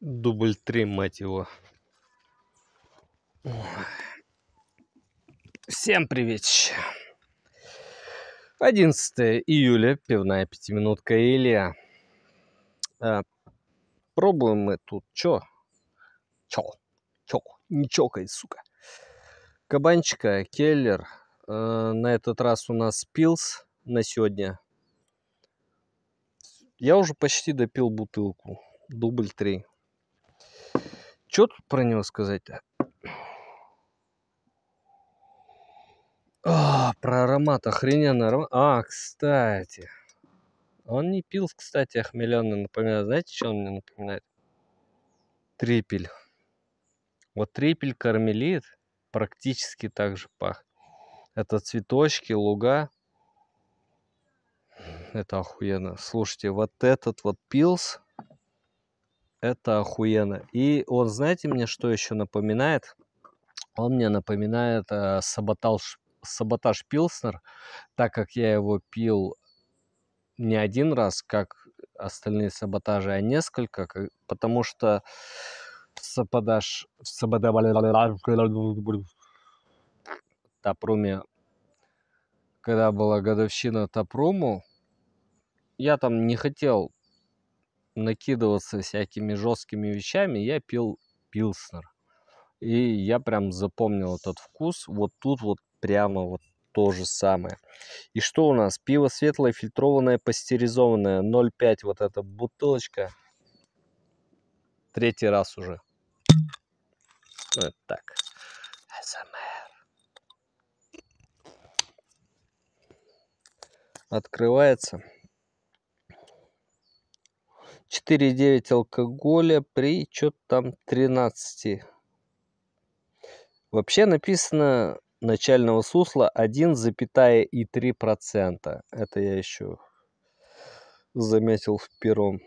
Дубль 3, мать его. Всем привет. 11 июля, пивная пятиминутка Илья. А, пробуем мы тут. Чё? Чё? Чё? Не чокай, сука. Кабанчика, келлер. А, на этот раз у нас пилс на сегодня. Я уже почти допил бутылку. Дубль 3 что тут про него сказать-то? А, про аромат охрененно аромат. А, кстати. Он не пил, кстати, охмеленный напоминает. Знаете, что он мне напоминает? Трепель. Вот трепель кармелит практически так же пахнет. Это цветочки, луга. Это охуенно. Слушайте, вот этот вот пилс это охуенно. И он, знаете, мне что еще напоминает? Он мне напоминает э, саботаж, саботаж Пилснер, так как я его пил не один раз, как остальные саботажи, а несколько, как, потому что саботаж... В Тапруме, когда была годовщина Тапруму, я там не хотел накидываться всякими жесткими вещами, я пил пилснер. И я прям запомнил этот вкус. Вот тут вот прямо вот то же самое. И что у нас? Пиво светлое, фильтрованное, пастеризованное. 0,5 вот эта бутылочка. Третий раз уже. Вот так. СМР. Эм Открывается. 4,9 алкоголя при что-то там 13. Вообще написано начального сусла 1,3%. Это я еще заметил в первом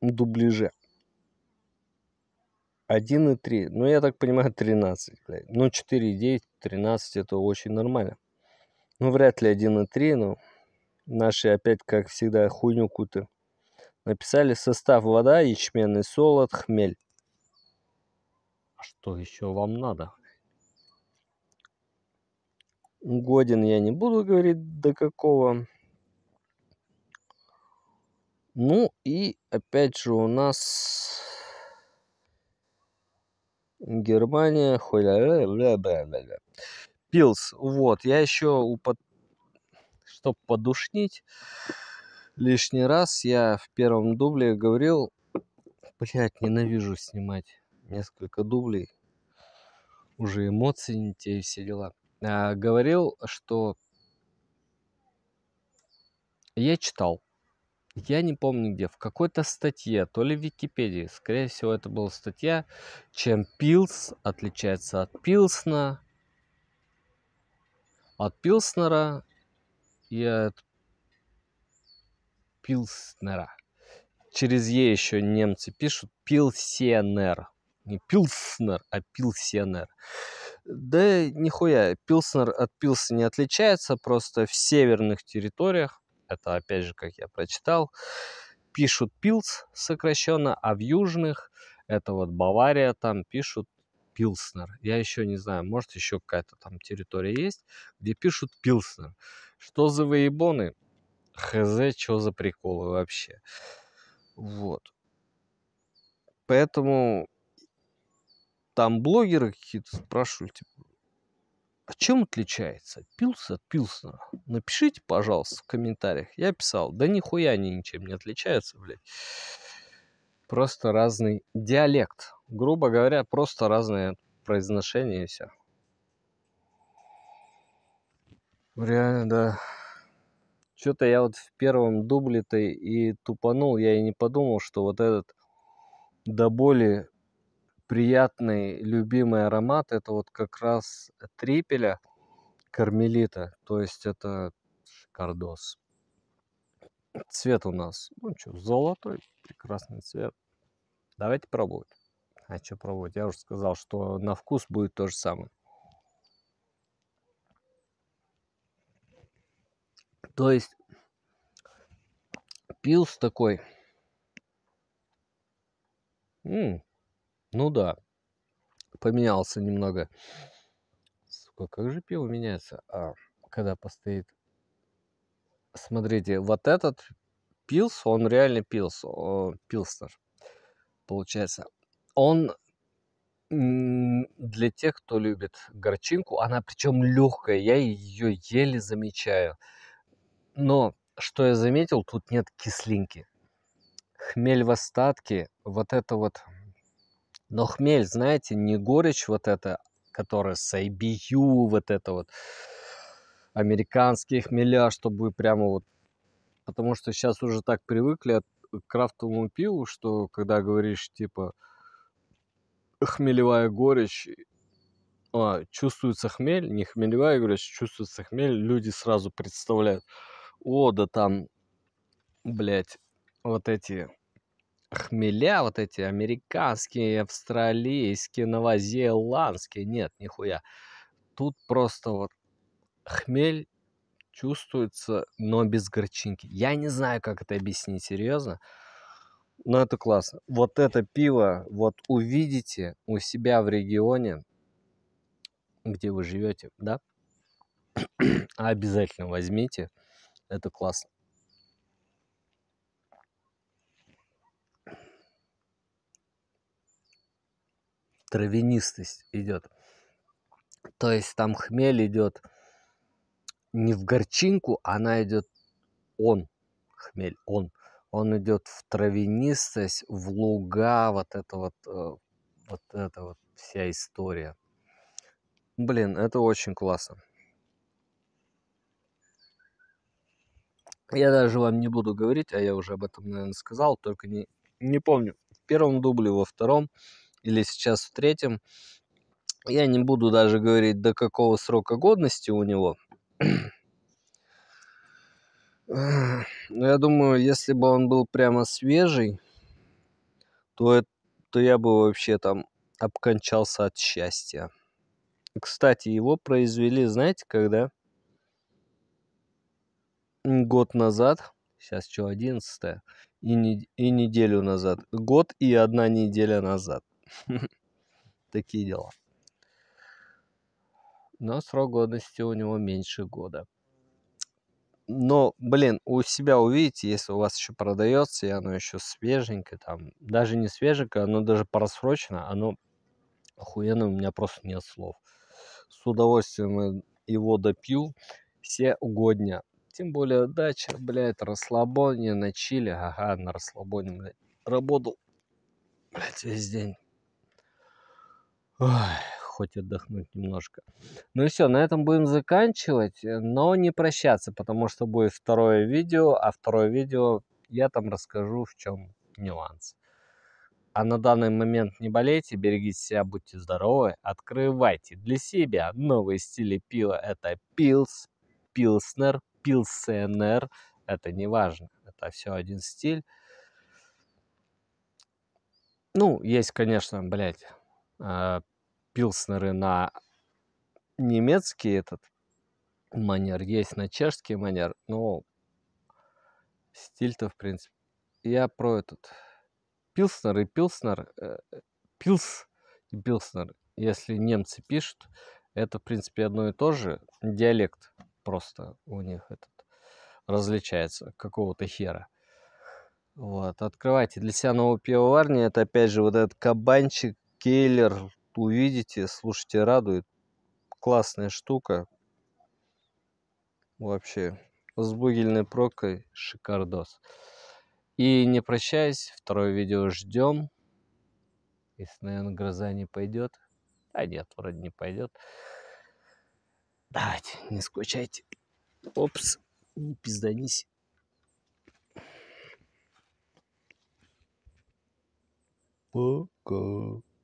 дубляже. 1,3. Ну, я так понимаю, 13, блядь. Ну, 4,9, 13 это очень нормально. Ну, вряд ли 1,3, но наши опять, как всегда, хуйню какую Написали состав вода, ячменный солод, хмель. А что еще вам надо? Годен я не буду говорить до какого. Ну и опять же у нас Германия, хуля, Пилс, вот, я еще, под... чтобы подушнить, лишний раз. Я в первом дубле говорил, блять, ненавижу снимать несколько дублей. Уже эмоции не те и все дела. А, говорил, что я читал. Я не помню где, в какой-то статье, то ли в Википедии, скорее всего, это была статья, чем пилс отличается от пилсна, от пилснера. Я это пилснера. Через Е еще немцы пишут пилсенер. Не пилснер, а пилсенер. Да нихуя, пилснер от пилса не отличается, просто в северных территориях, это опять же, как я прочитал, пишут пилс сокращенно, а в южных, это вот Бавария, там пишут пилснер. Я еще не знаю, может еще какая-то там территория есть, где пишут пилснер. Что за выебоны? хз, что за приколы вообще. Вот. Поэтому там блогеры какие-то спрашивали, типа, а чем отличается пилс от пилснера? Напишите, пожалуйста, в комментариях. Я писал, да нихуя они ничем не отличаются, блядь. Просто разный диалект. Грубо говоря, просто разное произношение и все. Реально, да. Что-то я вот в первом дубле-то и тупанул, я и не подумал, что вот этот до боли приятный, любимый аромат, это вот как раз трипеля кармелита, то есть это кардос. Цвет у нас, ну что, золотой, прекрасный цвет. Давайте пробовать. А что пробовать? Я уже сказал, что на вкус будет то же самое. То есть пилс такой. М -м, ну да, поменялся немного. Сука, как же пиво меняется? А, когда постоит. Смотрите, вот этот пилс, он реально пилс, пилстер, получается. Он для тех, кто любит горчинку, она причем легкая, я ее еле замечаю. Но, что я заметил, тут нет кислинки. Хмель в остатке, вот это вот... Но хмель, знаете, не горечь вот эта, которая с IBU, вот это вот американские хмеля, чтобы прямо вот... Потому что сейчас уже так привыкли к крафтовому пиву, что когда говоришь, типа, хмелевая горечь, а, чувствуется хмель, не хмелевая горечь, чувствуется хмель, люди сразу представляют. О, да там, блядь, вот эти хмеля, вот эти американские, австралийские, новозеландские. Нет, нихуя. Тут просто вот хмель чувствуется, но без горчинки. Я не знаю, как это объяснить, серьезно. Но это классно. Вот это пиво, вот увидите у себя в регионе, где вы живете, да? Обязательно возьмите. Это классно. Травянистость идет. То есть там хмель идет не в горчинку, она идет он, хмель, он. Он идет в травянистость, в луга, вот это вот, э, вот это вот вся история. Блин, это очень классно. Я даже вам не буду говорить, а я уже об этом, наверное, сказал, только не, не помню. В первом дубле, во втором или сейчас в третьем. Я не буду даже говорить, до какого срока годности у него. Но я думаю, если бы он был прямо свежий, то, это, то я бы вообще там обкончался от счастья. Кстати, его произвели, знаете, когда? год назад, сейчас что, 11 и, не, и неделю назад. Год и одна неделя назад. Такие дела. Но срок годности у него меньше года. Но, блин, у себя увидите, если у вас еще продается, и оно еще свеженькое, там, даже не свеженькое, оно даже просрочено, оно охуенно, у меня просто нет слов. С удовольствием его допил все угодня тем более дача, блядь, расслабоне на чили, ага, на расслабоне, блядь. Работал, блядь, весь день. Ой, хоть отдохнуть немножко. Ну и все, на этом будем заканчивать, э, но не прощаться, потому что будет второе видео, а второе видео я там расскажу, в чем нюанс. А на данный момент не болейте, берегите себя, будьте здоровы, открывайте для себя новые стили пива. Это пилс, пилснер, пилсенер, это не важно, это все один стиль. Ну, есть, конечно, блядь, а, пилснеры на немецкий этот манер, есть на чешский манер, но стиль-то, в принципе. Я про этот пилснер и пилснер, э, э пилс и пилснер, если немцы пишут, это, в принципе, одно и то же, диалект просто у них этот различается какого-то хера. Вот, открывайте для себя новую пивоварню. Это опять же вот этот кабанчик, келлер. Увидите, слушайте, радует. Классная штука. Вообще, с бугельной прокой шикардос. И не прощаясь, второе видео ждем. Если, наверное, гроза не пойдет. А нет, вроде не пойдет. Давайте, не скучайте. Опс, не пизданись. Пока.